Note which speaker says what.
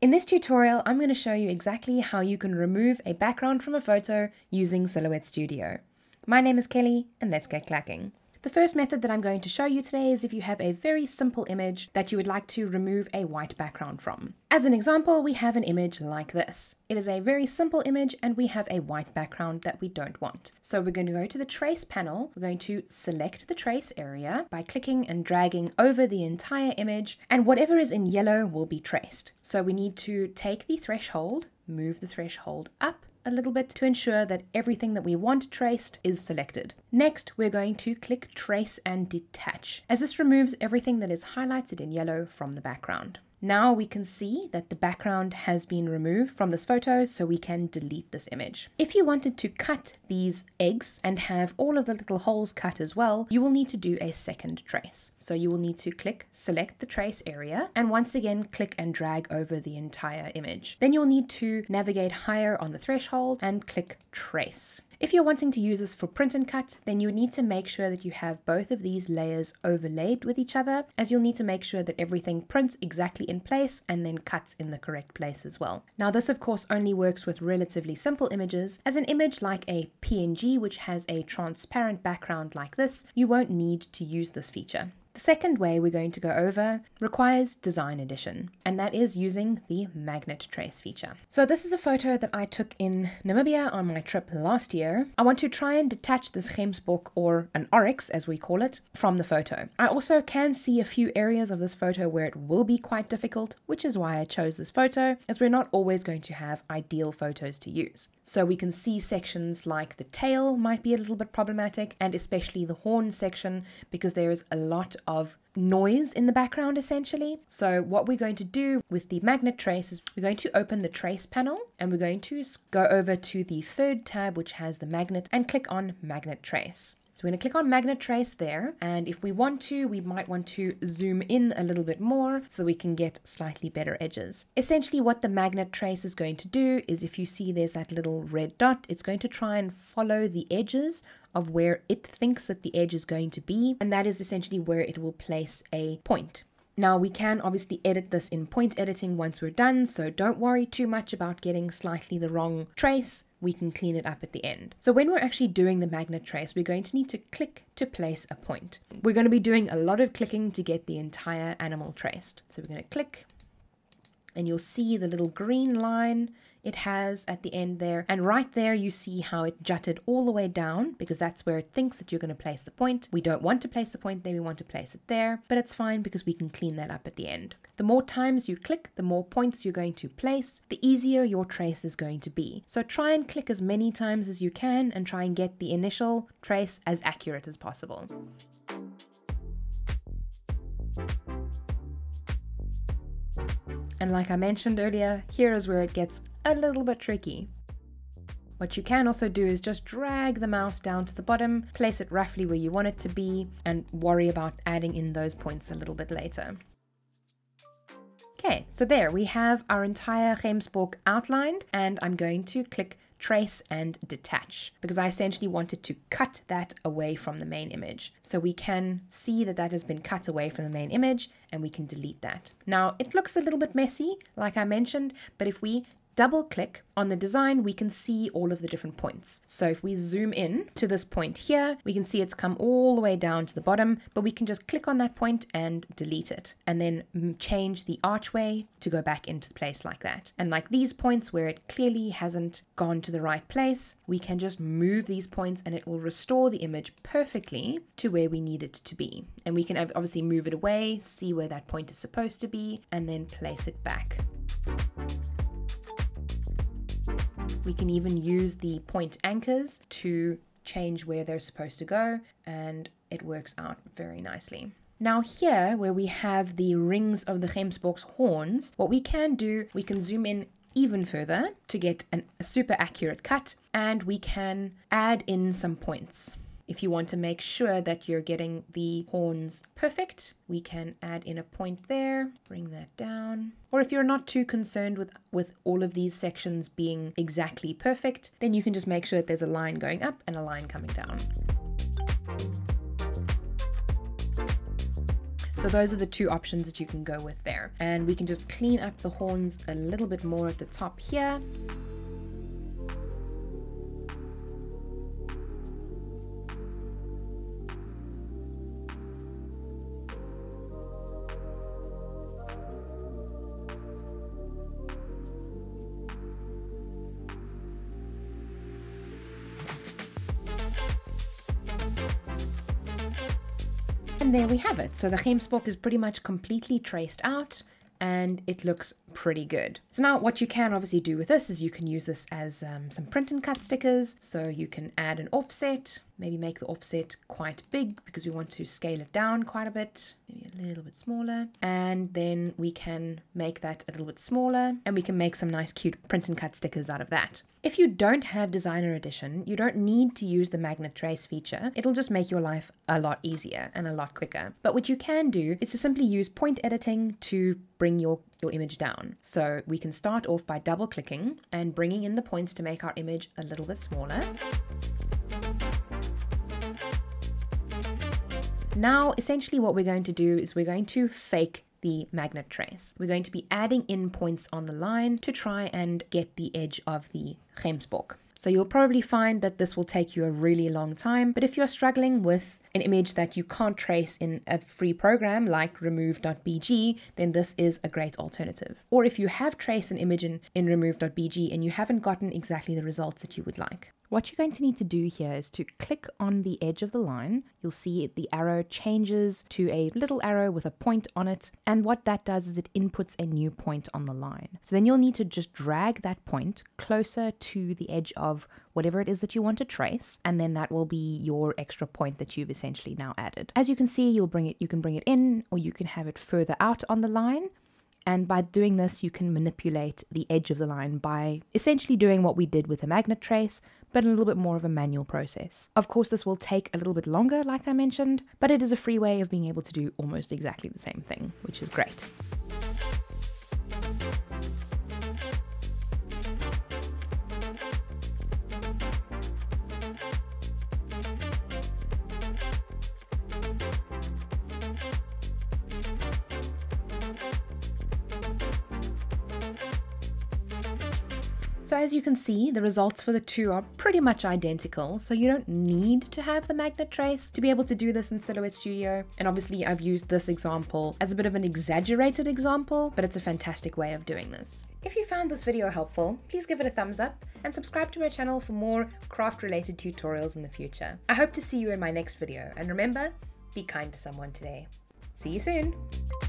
Speaker 1: In this tutorial, I'm going to show you exactly how you can remove a background from a photo using Silhouette Studio. My name is Kelly, and let's get clacking. The first method that I'm going to show you today is if you have a very simple image that you would like to remove a white background from. As an example, we have an image like this. It is a very simple image and we have a white background that we don't want. So we're going to go to the trace panel, we're going to select the trace area by clicking and dragging over the entire image and whatever is in yellow will be traced. So we need to take the threshold, move the threshold up, a little bit to ensure that everything that we want traced is selected. Next, we're going to click Trace and Detach, as this removes everything that is highlighted in yellow from the background. Now we can see that the background has been removed from this photo, so we can delete this image. If you wanted to cut these eggs and have all of the little holes cut as well, you will need to do a second trace. So you will need to click select the trace area and once again click and drag over the entire image. Then you'll need to navigate higher on the threshold and click trace. If you're wanting to use this for print and cut, then you need to make sure that you have both of these layers overlaid with each other, as you'll need to make sure that everything prints exactly in place and then cuts in the correct place as well. Now this of course only works with relatively simple images, as an image like a PNG which has a transparent background like this, you won't need to use this feature. The second way we're going to go over requires design addition, and that is using the magnet trace feature. So this is a photo that I took in Namibia on my trip last year. I want to try and detach this Gemsbok, or an oryx as we call it, from the photo. I also can see a few areas of this photo where it will be quite difficult, which is why I chose this photo, as we're not always going to have ideal photos to use. So we can see sections like the tail might be a little bit problematic, and especially the horn section, because there is a lot of noise in the background essentially. So what we're going to do with the magnet trace is we're going to open the trace panel and we're going to go over to the third tab which has the magnet and click on magnet trace. So we're going to click on magnet trace there and if we want to we might want to zoom in a little bit more so we can get slightly better edges. Essentially what the magnet trace is going to do is if you see there's that little red dot it's going to try and follow the edges of where it thinks that the edge is going to be, and that is essentially where it will place a point. Now we can obviously edit this in point editing once we're done, so don't worry too much about getting slightly the wrong trace, we can clean it up at the end. So when we're actually doing the magnet trace, we're going to need to click to place a point. We're going to be doing a lot of clicking to get the entire animal traced. So we're going to click, and you'll see the little green line it has at the end there. And right there, you see how it jutted all the way down because that's where it thinks that you're going to place the point. We don't want to place the point there, we want to place it there, but it's fine because we can clean that up at the end. The more times you click, the more points you're going to place, the easier your trace is going to be. So try and click as many times as you can and try and get the initial trace as accurate as possible. And like I mentioned earlier, here is where it gets a little bit tricky. What you can also do is just drag the mouse down to the bottom, place it roughly where you want it to be, and worry about adding in those points a little bit later. Okay, so there we have our entire Remsburg outlined and I'm going to click trace and detach because I essentially wanted to cut that away from the main image. So we can see that that has been cut away from the main image and we can delete that. Now it looks a little bit messy like I mentioned but if we double click on the design, we can see all of the different points. So if we zoom in to this point here, we can see it's come all the way down to the bottom, but we can just click on that point and delete it, and then change the archway to go back into place like that. And like these points where it clearly hasn't gone to the right place, we can just move these points and it will restore the image perfectly to where we need it to be. And we can obviously move it away, see where that point is supposed to be, and then place it back. We can even use the point anchors to change where they're supposed to go and it works out very nicely. Now here, where we have the rings of the Gemsbok's horns, what we can do, we can zoom in even further to get an, a super accurate cut and we can add in some points. If you want to make sure that you're getting the horns perfect, we can add in a point there, bring that down. Or if you're not too concerned with, with all of these sections being exactly perfect, then you can just make sure that there's a line going up and a line coming down. So those are the two options that you can go with there. And we can just clean up the horns a little bit more at the top here. And there we have it. So the Gemsbok is pretty much completely traced out and it looks pretty good. So now what you can obviously do with this is you can use this as um, some print and cut stickers. So you can add an offset maybe make the offset quite big because we want to scale it down quite a bit, maybe a little bit smaller. And then we can make that a little bit smaller and we can make some nice cute print and cut stickers out of that. If you don't have Designer Edition, you don't need to use the magnet trace feature. It'll just make your life a lot easier and a lot quicker. But what you can do is to simply use point editing to bring your, your image down. So we can start off by double clicking and bringing in the points to make our image a little bit smaller. Now, essentially what we're going to do is we're going to fake the magnet trace. We're going to be adding in points on the line to try and get the edge of the Gemsbok. So you'll probably find that this will take you a really long time, but if you're struggling with an image that you can't trace in a free program like remove.bg, then this is a great alternative. Or if you have traced an image in, in remove.bg and you haven't gotten exactly the results that you would like. What you're going to need to do here is to click on the edge of the line. You'll see the arrow changes to a little arrow with a point on it. And what that does is it inputs a new point on the line. So then you'll need to just drag that point closer to the edge of whatever it is that you want to trace. And then that will be your extra point that you've essentially now added. As you can see, you'll bring it, you can bring it in or you can have it further out on the line. And by doing this, you can manipulate the edge of the line by essentially doing what we did with a magnet trace, but a little bit more of a manual process. Of course, this will take a little bit longer, like I mentioned, but it is a free way of being able to do almost exactly the same thing, which is great. So as you can see, the results for the two are pretty much identical, so you don't need to have the magnet trace to be able to do this in Silhouette Studio. And obviously I've used this example as a bit of an exaggerated example, but it's a fantastic way of doing this. If you found this video helpful, please give it a thumbs up and subscribe to my channel for more craft related tutorials in the future. I hope to see you in my next video and remember, be kind to someone today. See you soon!